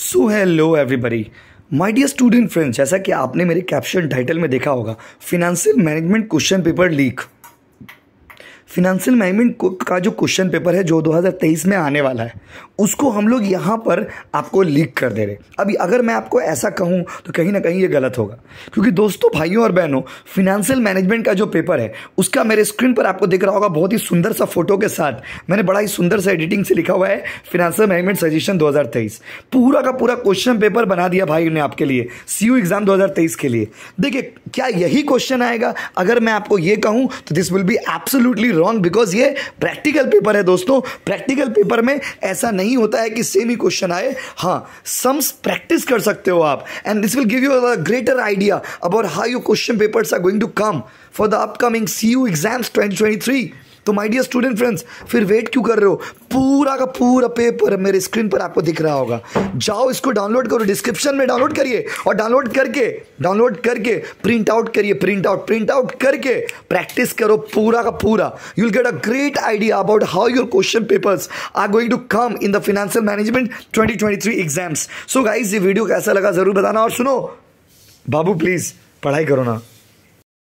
so hello everybody my dear student friends जैसा कि आपने मेरे कैप्शन टाइटल में देखा होगा financial management question paper leak financial management का जो क्वेश्चन पेपर है जो 2023 में आने वाला है उसको हम लोग यहाँ पर आपको लीक कर दे रहे अभी अगर मैं आपको ऐसा कहूँ तो कहीं ना कहीं ये गलत होगा क्योंकि दोस्तों भाइयों और बहनों फिनंशियल मैनेजमेंट का जो पेपर है उसका मेरे स्क्रीन पर आपको दिख रहा होगा बहुत ही सुंदर सा फोटो के साथ मैंने बड़ा ही सुंदर सा एडिटिंग से लिखा हुआ है फिनंशियल मैनेजमेंट सजेशन दो पूरा का पूरा क्वेश्चन पेपर बना दिया भाई ने आपके लिए सी एग्जाम दो के लिए देखिए क्या यही क्वेश्चन आएगा अगर मैं आपको ये कहूँ तो this will be absolutely wrong because ये प्रैक्टिकल पेपर है दोस्तों प्रैक्टिकल पेपर में ऐसा नहीं होता है कि सेम ही क्वेश्चन आए हाँ सम्स प्रैक्टिस कर सकते हो आप and this will give you a greater idea about how you question papers are going to come for the upcoming C U exams twenty twenty three तो माय डियर स्टूडेंट फ्रेंड्स फिर wait क्यों कर रहे हो पूरा का पूरा paper मेरे स्क्रीन पर आपको दिख रहा होगा जाओ इसको डाउनलोड करो डिस्क्रिप्शन में डाउनलोड करिए और डाउनलोड करके डाउनलोड करके प्रिंट आउट करिए प्रिंट आउट प्रिंट आउट करके प्रैक्टिस करो पूरा का पूरा you will get a great idea about how your question papers are going to come in the financial management twenty exams so guys ये video कैसा लगा जरूर बताना और सुनो बाबू प्लीज़ पढ़ाई करो ना